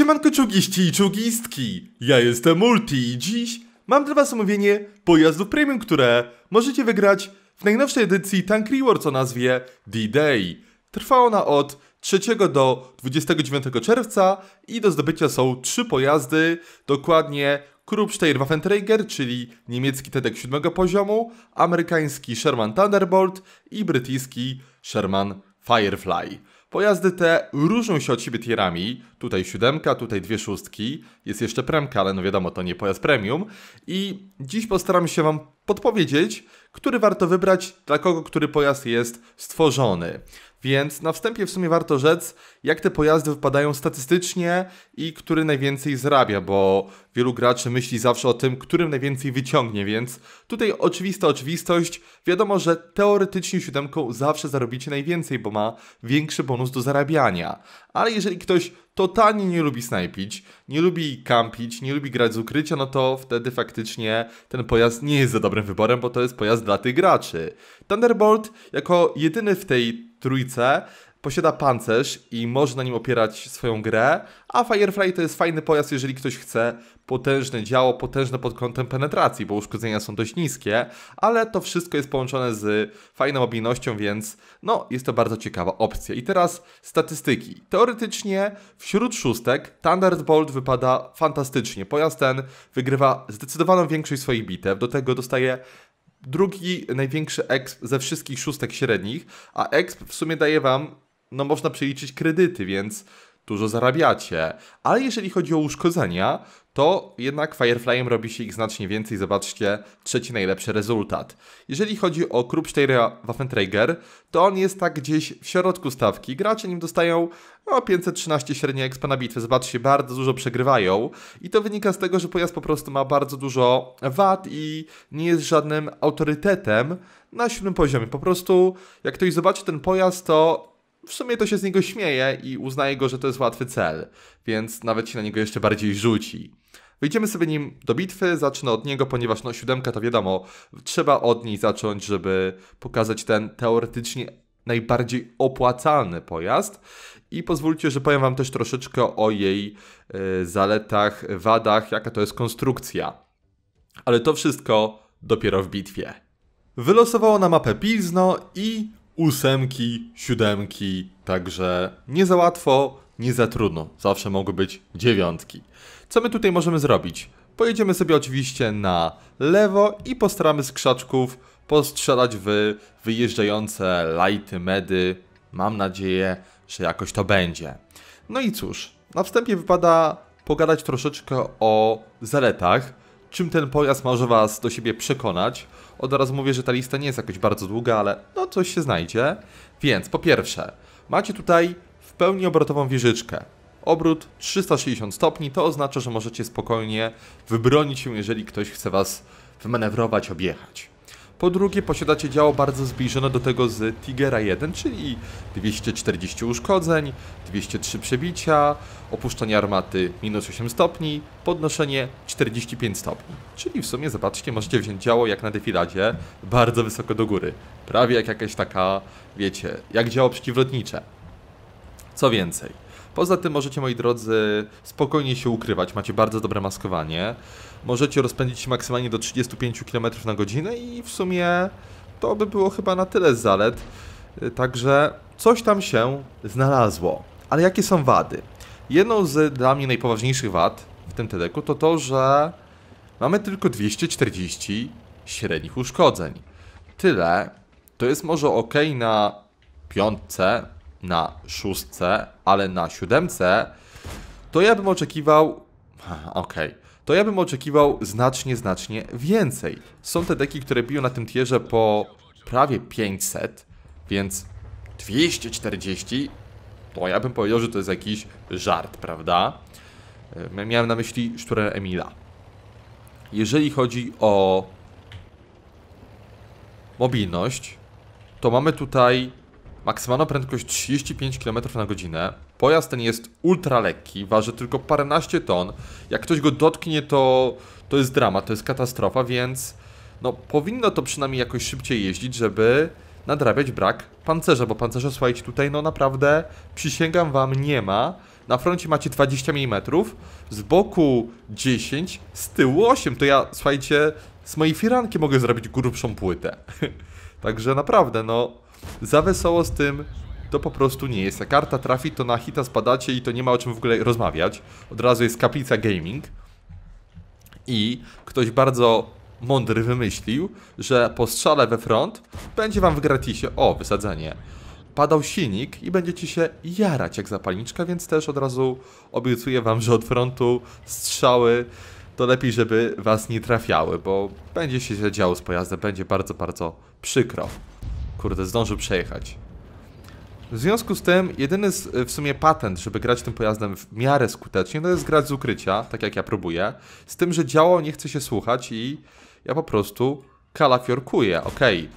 Siemanko czołgiści i czołgistki, ja jestem Multi i dziś mam dla was omówienie pojazdu premium, które możecie wygrać w najnowszej edycji Tank Rewards o nazwie D-Day. Trwa ona od 3 do 29 czerwca i do zdobycia są trzy pojazdy, dokładnie Kruppsteyer Waffenträger, czyli niemiecki Tedek 7 poziomu, amerykański Sherman Thunderbolt i brytyjski Sherman Firefly. Pojazdy te różnią się od siebie tierami. Tutaj siódemka, tutaj dwie szóstki. Jest jeszcze premka, ale no wiadomo, to nie pojazd premium. I dziś postaram się Wam podpowiedzieć, który warto wybrać dla kogo który pojazd jest stworzony. Więc na wstępie w sumie warto rzec, jak te pojazdy wypadają statystycznie i który najwięcej zarabia, bo wielu graczy myśli zawsze o tym, którym najwięcej wyciągnie, więc tutaj oczywista oczywistość. Wiadomo, że teoretycznie siódemką zawsze zarobicie najwięcej, bo ma większy bonus do zarabiania. Ale jeżeli ktoś totalnie nie lubi snajpić, nie lubi kampić, nie lubi grać z ukrycia, no to wtedy faktycznie ten pojazd nie jest za dobrym wyborem, bo to jest pojazd dla tych graczy. Thunderbolt jako jedyny w tej trójce posiada pancerz i może na nim opierać swoją grę, a Firefly to jest fajny pojazd, jeżeli ktoś chce potężne działo, potężne pod kątem penetracji, bo uszkodzenia są dość niskie, ale to wszystko jest połączone z fajną mobilnością, więc no, jest to bardzo ciekawa opcja. I teraz statystyki. Teoretycznie wśród szóstek Thunderbolt wypada fantastycznie. Pojazd ten wygrywa zdecydowaną większość swoich bitew, do tego dostaje drugi największy exp ze wszystkich szóstek średnich, a exp w sumie daje wam, no można przeliczyć kredyty, więc dużo zarabiacie. Ale jeżeli chodzi o uszkodzenia, to jednak Fireflyem robi się ich znacznie więcej. Zobaczcie, trzeci najlepszy rezultat. Jeżeli chodzi o Kruppsteirer Waffentrager, to on jest tak gdzieś w środku stawki. Gracze nim dostają no, 513 średnie expa na bitwę. Zobaczcie, bardzo dużo przegrywają. I to wynika z tego, że pojazd po prostu ma bardzo dużo wad i nie jest żadnym autorytetem na siódmym poziomie. Po prostu jak ktoś zobaczy ten pojazd, to w sumie to się z niego śmieje i uznaje go, że to jest łatwy cel, więc nawet się na niego jeszcze bardziej rzuci. Wyjdziemy sobie nim do bitwy, zacznę od niego, ponieważ no siódemka to wiadomo, trzeba od niej zacząć, żeby pokazać ten teoretycznie najbardziej opłacalny pojazd. I pozwólcie, że powiem Wam też troszeczkę o jej y, zaletach, wadach, jaka to jest konstrukcja. Ale to wszystko dopiero w bitwie. Wylosowało na mapę Pilzno i ósemki, siódemki, także nie za łatwo, nie za trudno. Zawsze mogą być dziewiątki. Co my tutaj możemy zrobić? Pojedziemy sobie oczywiście na lewo i postaramy z krzaczków postrzelać w wyjeżdżające lighty, medy. Mam nadzieję, że jakoś to będzie. No i cóż, na wstępie wypada pogadać troszeczkę o zaletach czym ten pojazd może Was do siebie przekonać. Od razu mówię, że ta lista nie jest jakoś bardzo długa, ale no coś się znajdzie. Więc po pierwsze, macie tutaj w pełni obrotową wieżyczkę. Obrót 360 stopni, to oznacza, że możecie spokojnie wybronić się, jeżeli ktoś chce Was wymanewrować, objechać. Po drugie posiadacie działo bardzo zbliżone do tego z Tigera 1, czyli 240 uszkodzeń, 203 przebicia, opuszczanie armaty minus 8 stopni, podnoszenie 45 stopni. Czyli w sumie zobaczcie, możecie wziąć działo jak na defiladzie, bardzo wysoko do góry. Prawie jak jakaś taka, wiecie, jak działo przeciwlotnicze. Co więcej, Poza tym możecie, moi drodzy, spokojnie się ukrywać, macie bardzo dobre maskowanie. Możecie rozpędzić się maksymalnie do 35 km na godzinę i w sumie to by było chyba na tyle zalet. Także coś tam się znalazło. Ale jakie są wady? Jedną z dla mnie najpoważniejszych wad w tym teleku to to, że mamy tylko 240 średnich uszkodzeń. Tyle to jest może ok na piątce, na szóstce, ale na siódemce, to ja bym oczekiwał... Okej. Okay. To ja bym oczekiwał znacznie, znacznie więcej. Są te deki, które biją na tym tierze po prawie 500, więc 240 to ja bym powiedział, że to jest jakiś żart, prawda? E, miałem na myśli Szturę Emila. Jeżeli chodzi o mobilność, to mamy tutaj Maksymalna prędkość 35 km na godzinę. Pojazd ten jest ultra lekki, waży tylko paręnaście ton. Jak ktoś go dotknie, to, to jest drama, to jest katastrofa, więc no powinno to przynajmniej jakoś szybciej jeździć, żeby nadrabiać brak pancerza, bo pancerza, słuchajcie, tutaj no naprawdę, przysięgam wam, nie ma. Na froncie macie 20 mm, z boku 10, z tyłu 8, to ja, słuchajcie, z mojej firanki mogę zrobić grubszą płytę. Także naprawdę, no... Za wesoło z tym to po prostu nie jest. Jak karta trafi, to na hita spadacie i to nie ma o czym w ogóle rozmawiać. Od razu jest kaplica gaming. I ktoś bardzo mądry wymyślił, że po strzale we front będzie wam w gratisie, o wysadzenie, padał silnik i będziecie się jarać jak zapalniczka, więc też od razu obiecuję wam, że od frontu strzały to lepiej, żeby was nie trafiały, bo będzie się działo z pojazdem, będzie bardzo, bardzo przykro. Kurde, zdążył przejechać. W związku z tym, jedyny z, e, w sumie patent, żeby grać tym pojazdem w miarę skutecznie, to jest grać z ukrycia, tak jak ja próbuję. Z tym, że działo nie chce się słuchać i ja po prostu kalafiorkuję, okej.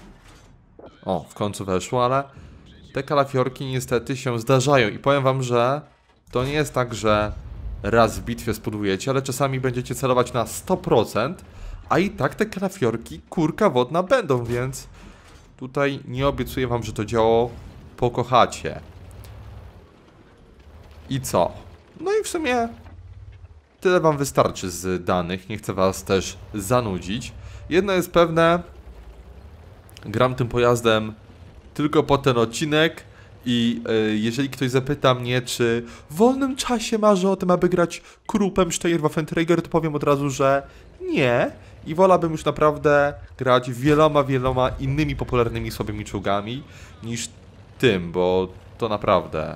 Okay. O, w końcu weszło, ale te kalafiorki niestety się zdarzają i powiem wam, że to nie jest tak, że raz w bitwie spodujecie, ale czasami będziecie celować na 100%, a i tak te kalafiorki kurka wodna będą, więc Tutaj nie obiecuję wam, że to działo pokochacie. I co? No i w sumie tyle wam wystarczy z danych. Nie chcę was też zanudzić. Jedno jest pewne. Gram tym pojazdem tylko po ten odcinek. I y, jeżeli ktoś zapyta mnie, czy w wolnym czasie marzę o tym, aby grać krupem Steyerwaffentrager, to powiem od razu, że nie i wolałbym już naprawdę grać wieloma, wieloma innymi popularnymi słabymi czołgami niż tym, bo to naprawdę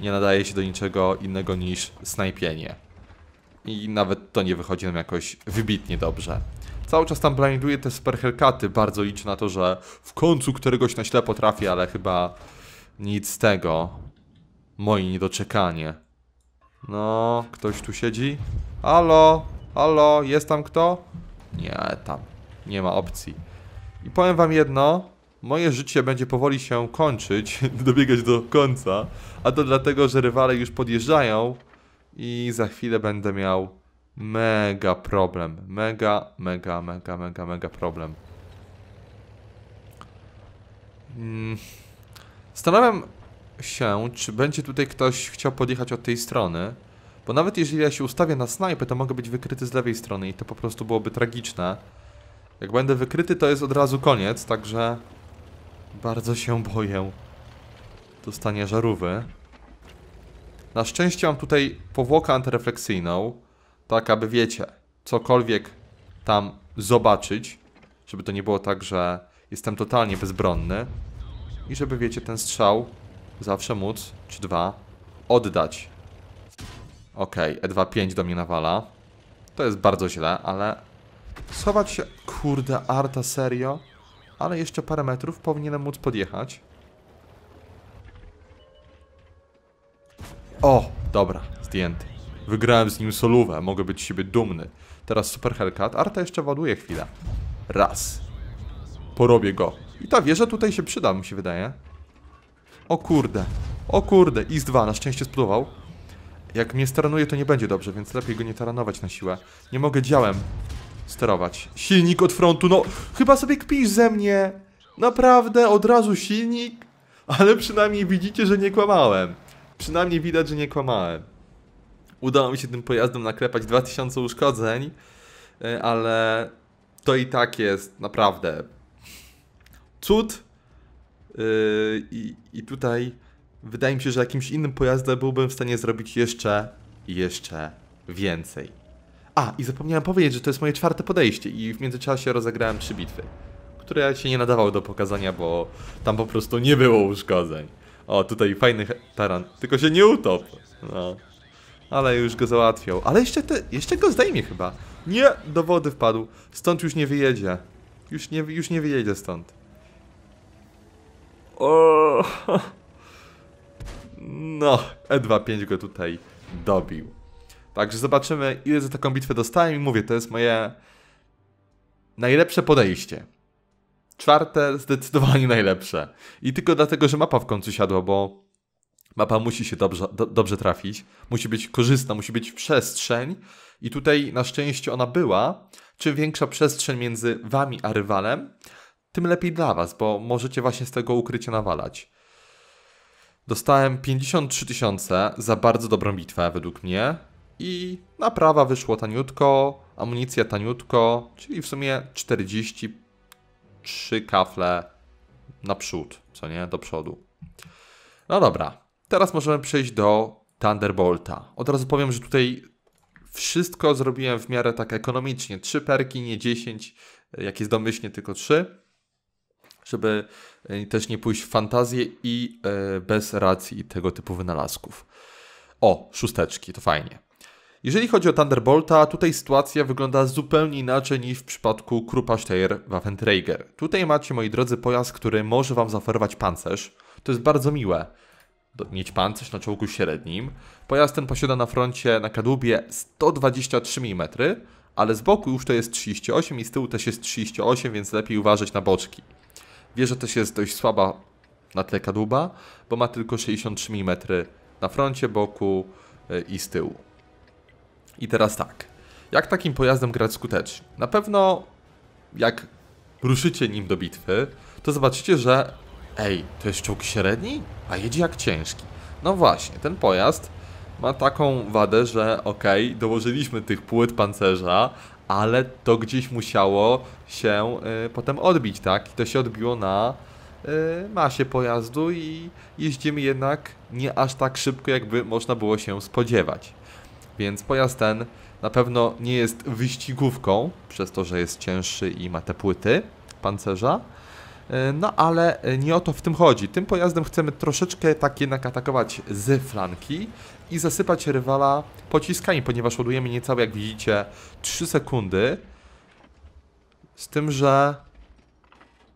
nie nadaje się do niczego innego niż snajpienie. I nawet to nie wychodzi nam jakoś wybitnie dobrze. Cały czas tam blinduję te superhelkaty, bardzo liczę na to, że w końcu któregoś na ślepo trafi, ale chyba nic z tego. Moje niedoczekanie. No, ktoś tu siedzi? Halo? Halo? Jest tam kto? Nie, tam. Nie ma opcji. I powiem wam jedno, moje życie będzie powoli się kończyć, dobiegać do końca, a to dlatego, że rywale już podjeżdżają i za chwilę będę miał mega problem. Mega, mega, mega, mega, mega problem. Mm. Zastanawiam się, czy będzie tutaj ktoś chciał podjechać od tej strony. Bo nawet jeżeli ja się ustawię na snajpę, to mogę być wykryty z lewej strony i to po prostu byłoby tragiczne. Jak będę wykryty, to jest od razu koniec, także... Bardzo się boję. Dostanie żarówy. Na szczęście mam tutaj powłokę antyrefleksyjną, tak aby wiecie, cokolwiek tam zobaczyć, żeby to nie było tak, że jestem totalnie bezbronny i żeby wiecie, ten strzał zawsze móc, czy dwa, oddać. Okej, okay, e E2-5 do mnie nawala. To jest bardzo źle, ale... Schować się... Kurde, Arta, serio? Ale jeszcze parę metrów powinienem móc podjechać. O, dobra, zdjęty. Wygrałem z nim solówę, mogę być siebie dumny. Teraz Super Hellcat. Arta jeszcze ładuje chwilę. Raz. Porobię go. I ta wieża tutaj się przyda, mi się wydaje. O kurde. O kurde, IS-2 na szczęście spróbował. Jak mnie staranuje, to nie będzie dobrze, więc lepiej go nie taranować na siłę. Nie mogę działem sterować. Silnik od frontu, no chyba sobie kpisz ze mnie. Naprawdę, od razu silnik. Ale przynajmniej widzicie, że nie kłamałem. Przynajmniej widać, że nie kłamałem. Udało mi się tym pojazdem naklepać 2000 uszkodzeń, e, ale to i tak jest naprawdę cud. Yy, I, i tutaj wydaje mi się, że jakimś innym pojazdem byłbym w stanie zrobić jeszcze jeszcze więcej. A, i zapomniałem powiedzieć, że to jest moje czwarte podejście i w międzyczasie rozegrałem trzy bitwy, które się nie nadawały do pokazania, bo tam po prostu nie było uszkodzeń. O, tutaj fajny taran, tylko się nie utop. No. Ale już go załatwiał. Ale jeszcze, te, jeszcze go zdejmie chyba. Nie, do wody wpadł. Stąd już nie wyjedzie. Już nie, już nie wyjedzie stąd. O. No, E25 go tutaj dobił. Także zobaczymy, ile za taką bitwę dostałem i mówię, to jest moje najlepsze podejście. Czwarte, zdecydowanie najlepsze. I tylko dlatego, że mapa w końcu siadła, bo mapa musi się dobrze, do, dobrze trafić, musi być korzystna, musi być przestrzeń i tutaj na szczęście ona była. Czym większa przestrzeń między wami a rywalem, tym lepiej dla was, bo możecie właśnie z tego ukrycia nawalać. Dostałem 53 tysiące za bardzo dobrą bitwę według mnie i naprawa wyszło taniutko, amunicja taniutko, czyli w sumie 43 kafle naprzód, co nie, do przodu. No dobra, teraz możemy przejść do Thunderbolta. Od razu powiem, że tutaj wszystko zrobiłem w miarę tak ekonomicznie. 3 perki, nie 10, jak jest domyślnie tylko 3 żeby e, też nie pójść w fantazję i e, bez racji tego typu wynalazków. O, szósteczki, to fajnie. Jeżeli chodzi o Thunderbolta, tutaj sytuacja wygląda zupełnie inaczej niż w przypadku Krupasztejer Waffenträger. Tutaj macie, moi drodzy, pojazd, który może Wam zaoferować pancerz. To jest bardzo miłe mieć pancerz na czołgu średnim. Pojazd ten posiada na froncie na kadłubie 123 mm, ale z boku już to jest 38 i z tyłu też jest 38, więc lepiej uważać na boczki że też jest dość słaba na tle kadłuba, bo ma tylko 63 mm na froncie, boku e, i z tyłu. I teraz tak. Jak takim pojazdem grać skutecznie? Na pewno jak ruszycie nim do bitwy, to zobaczycie, że ej, to jest czołg średni, a jedzie jak ciężki. No właśnie, ten pojazd ma taką wadę, że ok, dołożyliśmy tych płyt pancerza, ale to gdzieś musiało się y, potem odbić, tak? I to się odbiło na y, masie pojazdu i jeździmy jednak nie aż tak szybko, jakby można było się spodziewać. Więc pojazd ten na pewno nie jest wyścigówką, przez to, że jest cięższy i ma te płyty pancerza. Y, no ale nie o to w tym chodzi. Tym pojazdem chcemy troszeczkę tak jednak atakować z flanki i zasypać rywala pociskami, ponieważ ładujemy niecałe, jak widzicie, 3 sekundy. Z tym, że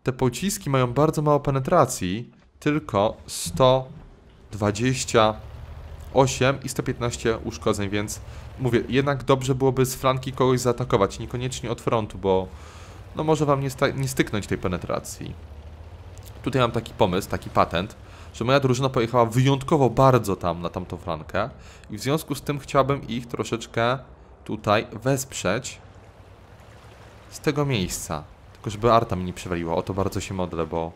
te pociski mają bardzo mało penetracji, tylko 128 i 115 uszkodzeń, więc mówię, jednak dobrze byłoby z flanki kogoś zaatakować, niekoniecznie od frontu, bo no może wam nie, nie styknąć tej penetracji. Tutaj mam taki pomysł, taki patent że moja drużyna pojechała wyjątkowo bardzo tam, na tamtą flankę i w związku z tym chciałbym ich troszeczkę tutaj wesprzeć z tego miejsca. Tylko żeby Arta mi nie przewaliła, o to bardzo się modlę, bo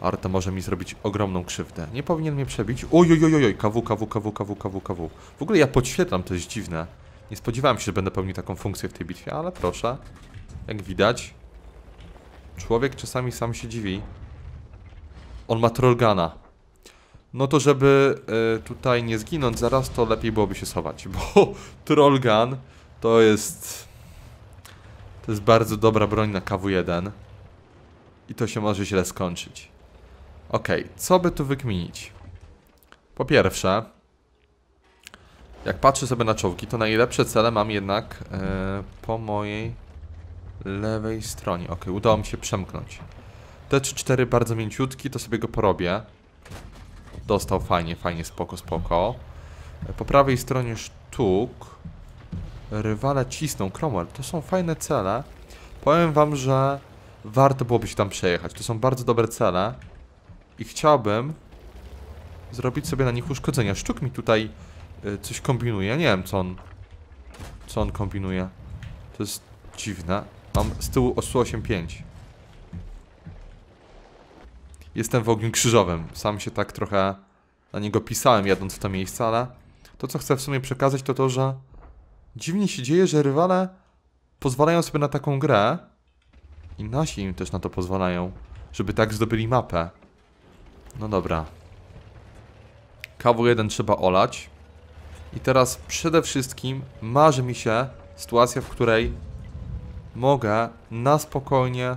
Arta może mi zrobić ogromną krzywdę. Nie powinien mnie przebić. Ojojojoj, kawu KW, KW, KW, KW, KW. W ogóle ja podświetlam, to jest dziwne. Nie spodziewałem się, że będę pełnił taką funkcję w tej bitwie, ale proszę. Jak widać, człowiek czasami sam się dziwi. On ma Trollgana. No to żeby e, tutaj nie zginąć zaraz, to lepiej byłoby się schować, bo Trollgan to jest... To jest bardzo dobra broń na KW-1. I to się może źle skończyć. Ok, co by tu wykminić? Po pierwsze, jak patrzę sobie na czołgi, to najlepsze cele mam jednak yy, po mojej lewej stronie. Ok, udało mi się przemknąć. Te 3-4 bardzo mięciutki, to sobie go porobię. Dostał fajnie, fajnie, spoko, spoko. Po prawej stronie sztuk. Rywale cisną, Cromwell. To są fajne cele. Powiem wam, że warto byłoby się tam przejechać. To są bardzo dobre cele. I chciałbym zrobić sobie na nich uszkodzenia. Sztuk mi tutaj y, coś kombinuje. nie wiem, co on... Co on kombinuje. To jest dziwne. Mam z tyłu o 185 jestem w ogniu krzyżowym. Sam się tak trochę na niego pisałem jadąc w to miejsce, ale to co chcę w sumie przekazać to to, że dziwnie się dzieje, że rywale pozwalają sobie na taką grę i nasi im też na to pozwalają, żeby tak zdobyli mapę. No dobra. KW1 trzeba olać. I teraz przede wszystkim marzy mi się sytuacja, w której mogę na spokojnie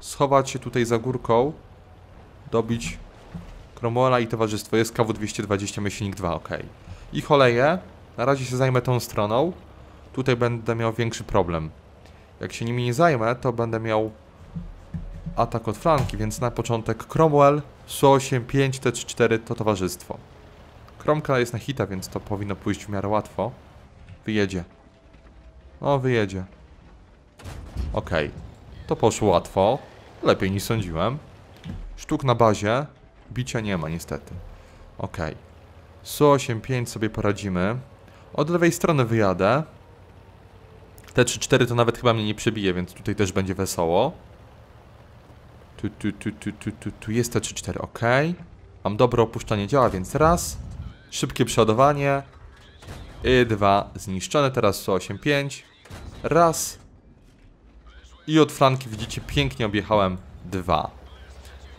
schować się tutaj za górką dobić Cromwella i towarzystwo. Jest KW-220, myślnik 2, ok. I choleję. Na razie się zajmę tą stroną. Tutaj będę miał większy problem. Jak się nimi nie zajmę, to będę miał atak od flanki, więc na początek Cromwell, Su-8, 5, T-34 to towarzystwo. Kromka jest na hita, więc to powinno pójść w miarę łatwo. Wyjedzie. O, no, wyjedzie. Okej. Okay. To poszło łatwo. Lepiej niż sądziłem. Sztuk na bazie. Bicia nie ma niestety. Ok, Okay. Su-8-5 sobie poradzimy. Od lewej strony wyjadę. Te 3-4 to nawet chyba mnie nie przebije, więc tutaj też będzie wesoło. Tu, tu, tu, tu, tu, tu, tu jest te 3-4, ok. Mam dobre opuszczanie działa, więc raz. Szybkie przeładowanie. I dwa. Zniszczone, teraz Su-8-5. Raz. I od flanki widzicie, pięknie objechałem dwa.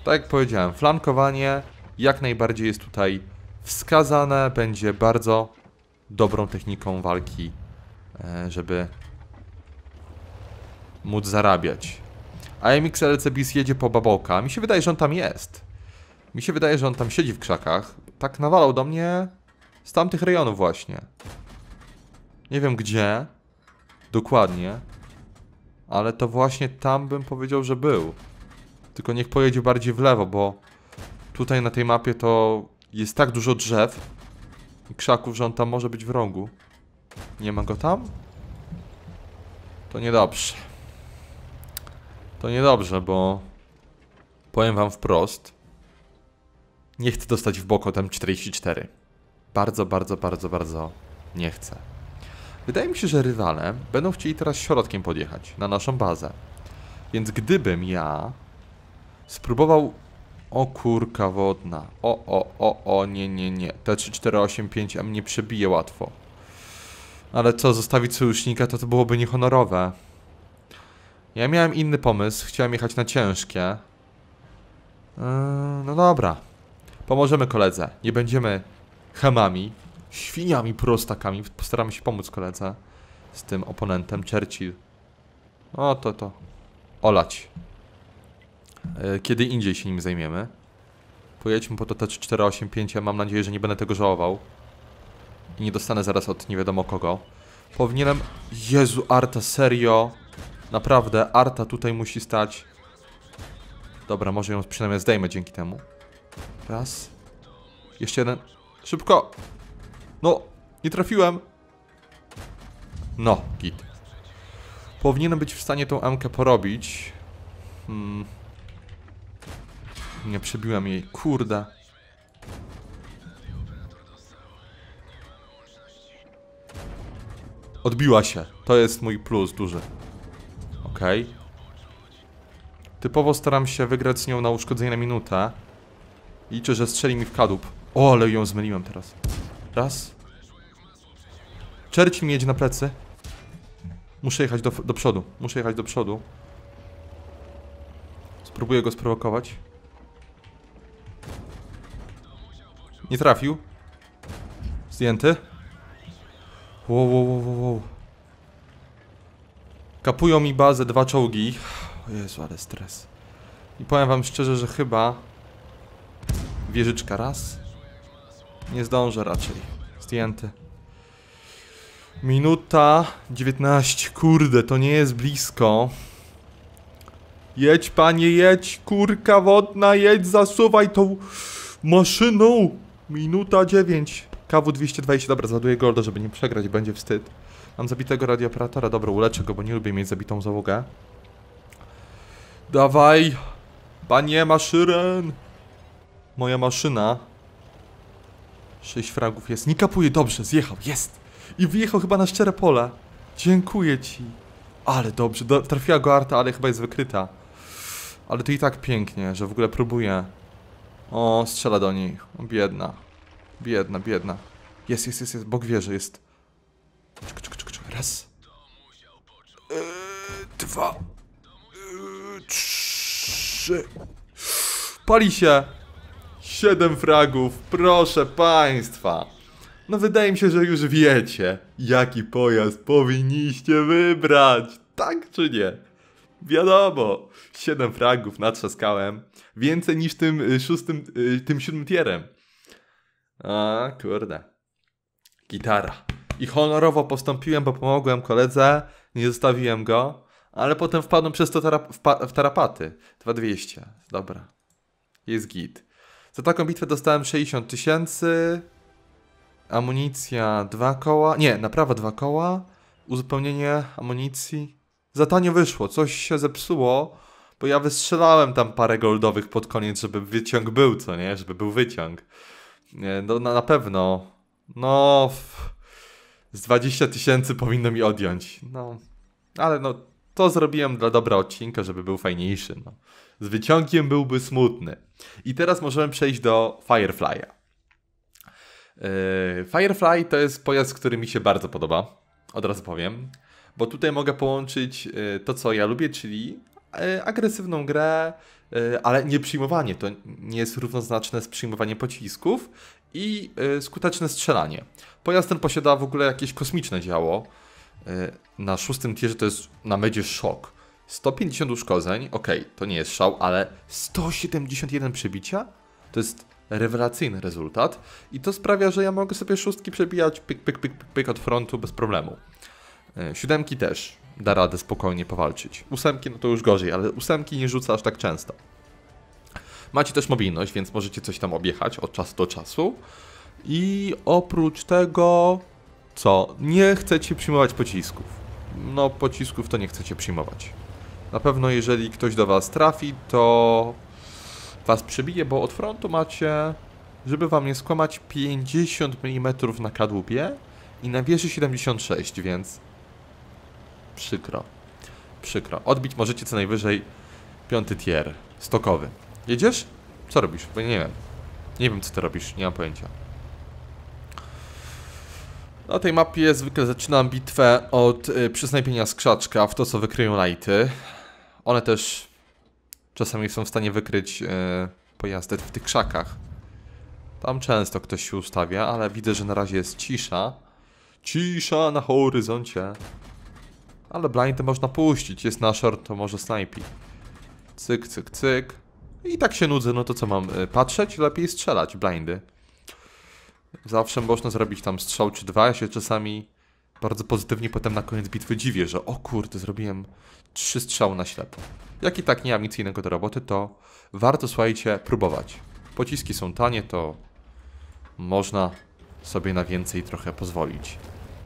Tak jak powiedziałem, flankowanie jak najbardziej jest tutaj wskazane, będzie bardzo dobrą techniką walki, e, żeby móc zarabiać. A LCBs jedzie po baboka. Mi się wydaje, że on tam jest. Mi się wydaje, że on tam siedzi w krzakach. Tak nawalał do mnie z tamtych rejonów właśnie. Nie wiem gdzie dokładnie, ale to właśnie tam bym powiedział, że był. Tylko niech pojedzie bardziej w lewo, bo tutaj na tej mapie to jest tak dużo drzew i krzaków, że on tam może być w rągu. Nie ma go tam? To niedobrze. To niedobrze, bo powiem wam wprost. Nie chcę dostać w boko tam 44. Bardzo, bardzo, bardzo, bardzo nie chcę. Wydaje mi się, że rywale będą chcieli teraz środkiem podjechać na naszą bazę. Więc gdybym ja Spróbował... O kurka wodna. O, o, o, o, nie, nie, nie. T3485 M nie przebije łatwo. Ale co, zostawić sojusznika to to byłoby niehonorowe. Ja miałem inny pomysł. Chciałem jechać na ciężkie. Yy, no dobra. Pomożemy koledze. Nie będziemy chemami świniami, prostakami. Postaramy się pomóc koledze z tym oponentem Churchill. O, to, to. Olać. E, kiedy indziej się nim zajmiemy. Pojedźmy po to te 485, mam nadzieję, że nie będę tego żałował. I nie dostanę zaraz od nie wiadomo kogo. Powinienem... Jezu, Arta, serio? Naprawdę, Arta tutaj musi stać. Dobra, może ją przynajmniej zdejmę dzięki temu. Raz. Jeszcze jeden. Szybko! No, nie trafiłem. No, git. Powinienem być w stanie tą MK porobić. Hmm, nie przebiłem jej, kurde. Odbiła się. To jest mój plus duży. Ok. Typowo staram się wygrać z nią na uszkodzenie na minutę. Liczę, że strzeli mi w kadłub. O, ale ją zmyliłem teraz. Raz. Czerci mi jedzie na plecy. Muszę jechać do, do przodu. Muszę jechać do przodu. Spróbuję go sprowokować. Nie trafił. Zdjęty. Wow, wow, wow, wow. Kapują mi bazę dwa czołgi. O Jezu, ale stres. I powiem wam szczerze, że chyba... Wieżyczka raz. Nie zdążę raczej. Zdjęty. Minuta 19. Kurde, to nie jest blisko. Jedź, panie, jedź, kurka wodna, jedź, zasuwaj tą maszyną. Minuta 9. KW-220, dobra, zładuję golda, żeby nie przegrać, będzie wstyd. Mam zabitego radiooperatora, dobra, uleczę go, bo nie lubię mieć zabitą załogę. Dawaj! Panie maszyren! Moja maszyna. Sześć fragów jest. Nie kapuje, dobrze, zjechał, jest! I wyjechał chyba na szczere pole. Dziękuję ci. Ale dobrze, trafiła go arta, ale chyba jest wykryta. Ale to i tak pięknie, że w ogóle próbuję o, strzela do niej. O, biedna. Biedna, biedna. Jest, jest, jest, jest. Bóg wie, że jest. Czek, czek, czek, czek. Raz. E, dwa. E, trzy. Pali się. Siedem fragów. Proszę państwa. No wydaje mi się, że już wiecie, jaki pojazd powinniście wybrać. Tak czy nie? Wiadomo. Siedem fragów natrzaskałem więcej niż tym y, szóstym, y, tym siódmym tierem. A, kurde. Gitara. I honorowo postąpiłem, bo pomogłem koledze, nie zostawiłem go, ale potem wpadłem przez to tarap w, tarapaty. 2200. Dobra. Jest git. Za taką bitwę dostałem 60 tysięcy. Amunicja dwa koła. Nie, naprawa dwa koła. Uzupełnienie amunicji. Za tanio wyszło. Coś się zepsuło bo ja wystrzelałem tam parę goldowych pod koniec, żeby wyciąg był, co nie? Żeby był wyciąg. Nie, no na, na pewno. No... Z 20 tysięcy powinno mi odjąć. No, ale no, to zrobiłem dla dobra odcinka, żeby był fajniejszy. No. Z wyciągiem byłby smutny. I teraz możemy przejść do Firefly'a. Yy, Firefly to jest pojazd, który mi się bardzo podoba. Od razu powiem. Bo tutaj mogę połączyć yy, to, co ja lubię, czyli E, agresywną grę, e, ale nie przyjmowanie to nie jest równoznaczne z przyjmowaniem pocisków i e, skuteczne strzelanie. Pojazd ten posiada w ogóle jakieś kosmiczne działo. Na szóstym tierze to jest na medzie szok. 150 uszkodzeń, ok, to nie jest szał, ale 171 przebicia? To jest rewelacyjny rezultat i to sprawia, że ja mogę sobie szóstki przebijać pyk, pyk, pyk, pyk, pyk od frontu bez problemu. Siódemki też da radę spokojnie powalczyć. Ósemki no to już gorzej, ale ósemki nie rzuca aż tak często. Macie też mobilność, więc możecie coś tam objechać od czasu do czasu. I oprócz tego, co? Nie chcecie przyjmować pocisków. No, pocisków to nie chcecie przyjmować. Na pewno jeżeli ktoś do was trafi, to was przebije, bo od frontu macie, żeby wam nie skłamać, 50 mm na kadłubie i na wieży 76, więc Przykro. Przykro. Odbić możecie co najwyżej piąty tier. Stokowy. Jedziesz? Co robisz? Bo nie wiem. Nie wiem co ty robisz, nie mam pojęcia. Na tej mapie zwykle zaczynam bitwę od yy, przysnajpienia skrzaczka w to co wykryją lighty. One też czasami są w stanie wykryć y, pojazdy w tych krzakach. Tam często ktoś się ustawia, ale widzę, że na razie jest cisza. Cisza na horyzoncie. Ale blindy można puścić. Jest na short, to może snajpi. Cyk, cyk, cyk. I tak się nudzę, no to co mam? Y, patrzeć? Lepiej strzelać blindy. Zawsze można zrobić tam strzał czy dwa. Ja się czasami bardzo pozytywnie potem na koniec bitwy dziwię, że o kurde, zrobiłem trzy strzały na ślepo. Jak i tak nie mam nic innego do roboty, to warto, słuchajcie, próbować. Pociski są tanie, to można sobie na więcej trochę pozwolić.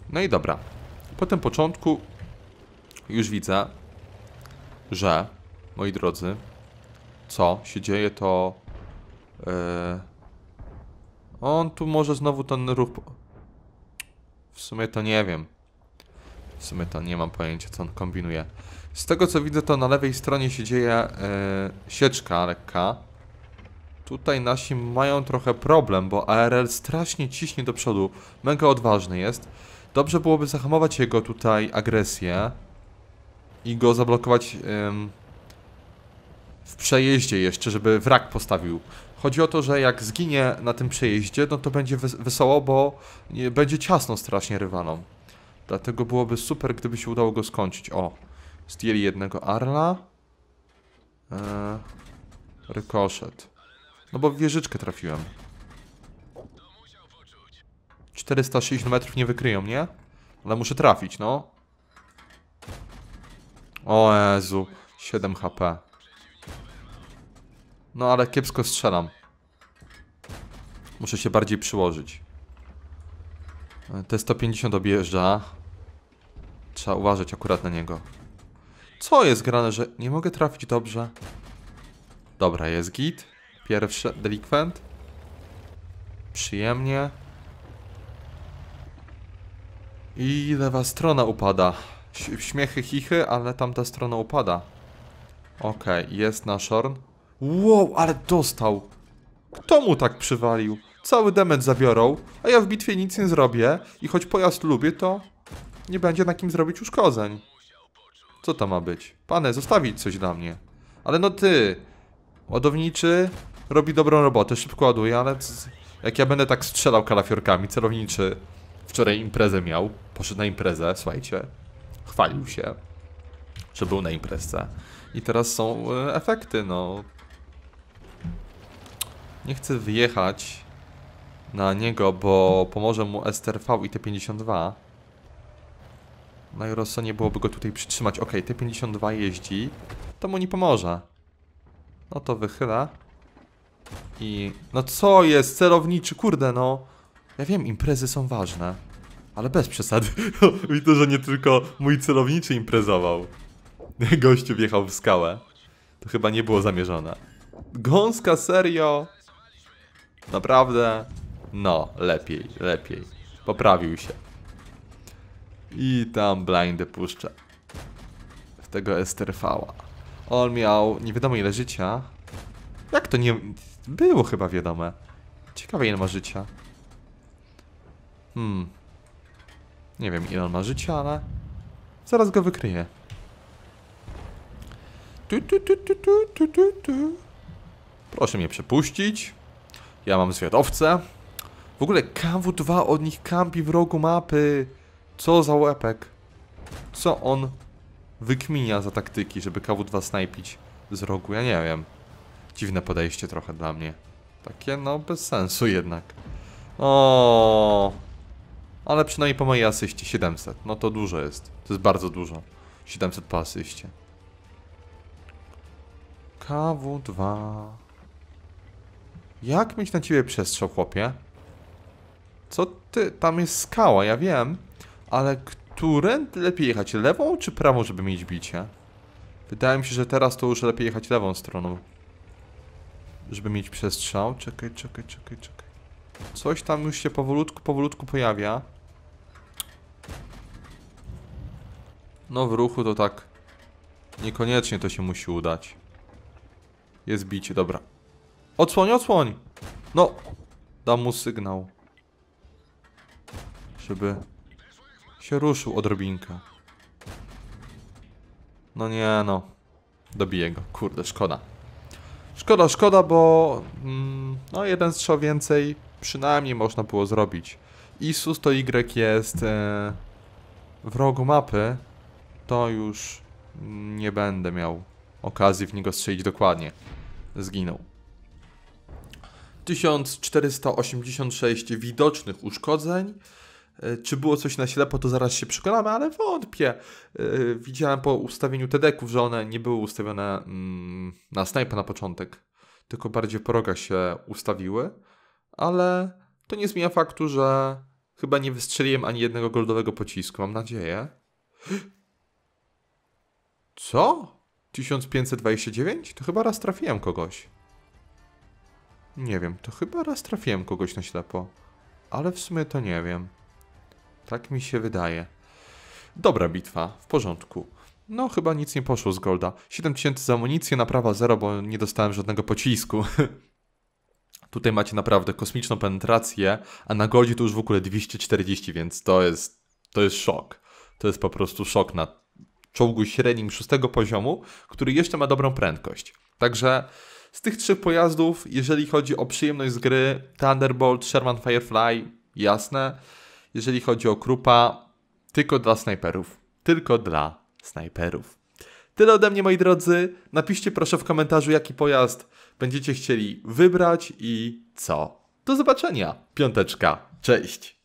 No i dobra. Po tym początku już widzę, że, moi drodzy, co się dzieje to... Yy, on tu może znowu ten ruch... W sumie to nie wiem. W sumie to nie mam pojęcia, co on kombinuje. Z tego, co widzę, to na lewej stronie się dzieje yy, sieczka lekka. Tutaj nasi mają trochę problem, bo ARL strasznie ciśnie do przodu. Mega odważny jest. Dobrze byłoby zahamować jego tutaj agresję i go zablokować ym, w przejeździe jeszcze, żeby wrak postawił. Chodzi o to, że jak zginie na tym przejeździe, no to będzie wesoło, bo nie, będzie ciasno strasznie rywaną. Dlatego byłoby super, gdyby się udało go skończyć. O, zdjęli jednego Arla. Eee, rykoszet. No bo w wieżyczkę trafiłem. 406 metrów nie wykryją mnie, ale muszę trafić, no. O Jezu, 7 HP. No ale kiepsko strzelam. Muszę się bardziej przyłożyć. T150 objeżdża. Trzeba uważać akurat na niego. Co jest grane, że nie mogę trafić dobrze? Dobra, jest git. Pierwszy delikwent. Przyjemnie. I lewa strona upada śmiechy, chichy, ale tamta strona upada. Okej, okay, jest na Orn. Wow, ale dostał! Kto mu tak przywalił? Cały demet zabiorą, a ja w bitwie nic nie zrobię i choć pojazd lubię, to nie będzie na kim zrobić uszkodzeń. Co to ma być? Pane, zostawić coś dla mnie. Ale no ty! Ładowniczy robi dobrą robotę, szybko ładuje, ale jak ja będę tak strzelał kalafiorkami, celowniczy wczoraj imprezę miał, poszedł na imprezę, słuchajcie, chwalił się, że był na imprezce. I teraz są e, efekty, no. Nie chcę wyjechać na niego, bo pomoże mu STRV i T52. Najrozsądniej no byłoby go tutaj przytrzymać. Ok, T52 jeździ, to mu nie pomoże. No to wychyla. I... No co jest, celowniczy, kurde no. Ja wiem, imprezy są ważne. Ale bez przesady. Widzę, że nie tylko mój celowniczy imprezował. Gościu wjechał w skałę. To chyba nie było zamierzone. Gąska, serio? Naprawdę? No, lepiej, lepiej. Poprawił się. I tam blindy puszczę. W tego Esterfała. On miał nie wiadomo ile życia. Jak to nie... Było chyba wiadome. Ciekawe ile ma życia. Hmm, nie wiem ile on ma życia, ale zaraz go wykryję. Tu, tu, tu, tu, tu, tu, tu. Proszę mnie przepuścić. Ja mam zwiadowcę. W ogóle KW2 od nich kampi w rogu mapy. Co za łepek. Co on wykminia za taktyki, żeby KW2 snajpić z rogu? Ja nie wiem. Dziwne podejście trochę dla mnie. Takie no bez sensu jednak. O. Ale przynajmniej po mojej asyście 700. No to dużo jest. To jest bardzo dużo. 700 po asyście. KW2. Jak mieć na ciebie przestrzał, chłopie? Co ty? Tam jest skała, ja wiem. Ale którym lepiej jechać? Lewą czy prawą, żeby mieć bicie? Wydaje mi się, że teraz to już lepiej jechać lewą stroną. Żeby mieć przestrzał. Czekaj, czekaj, czekaj, czekaj. Coś tam już się powolutku, powolutku pojawia. No w ruchu to tak niekoniecznie to się musi udać. Jest bicie, dobra. Odsłoń, odsłoń! No! Dam mu sygnał. Żeby się ruszył odrobinkę. No nie no. Dobiję go. Kurde, szkoda. Szkoda, szkoda, bo mm, no jeden strzał więcej przynajmniej można było zrobić. Isus to Y jest e, w rogu mapy, to już nie będę miał okazji w niego strzelić dokładnie. Zginął. 1486 widocznych uszkodzeń. E, czy było coś na ślepo, to zaraz się przekonamy, ale wątpię. E, widziałem po ustawieniu td ów że one nie były ustawione mm, na snajpa na początek, tylko bardziej w się ustawiły, ale to nie zmienia faktu, że chyba nie wystrzeliłem ani jednego goldowego pocisku, mam nadzieję. Co? 1529? To chyba raz trafiłem kogoś. Nie wiem, to chyba raz trafiłem kogoś na ślepo. Ale w sumie to nie wiem. Tak mi się wydaje. Dobra bitwa, w porządku. No, chyba nic nie poszło z Golda. 7000 za amunicję, naprawa 0, bo nie dostałem żadnego pocisku. Tutaj macie naprawdę kosmiczną penetrację, a na Goldzie to już w ogóle 240, więc to jest, to jest szok. To jest po prostu szok na czołgu średnim szóstego poziomu, który jeszcze ma dobrą prędkość. Także z tych trzech pojazdów, jeżeli chodzi o przyjemność z gry, Thunderbolt, Sherman Firefly, jasne. Jeżeli chodzi o krupa, tylko dla snajperów. Tylko dla snajperów. Tyle ode mnie moi drodzy. Napiszcie proszę w komentarzu jaki pojazd będziecie chcieli wybrać i co. Do zobaczenia. Piąteczka. Cześć.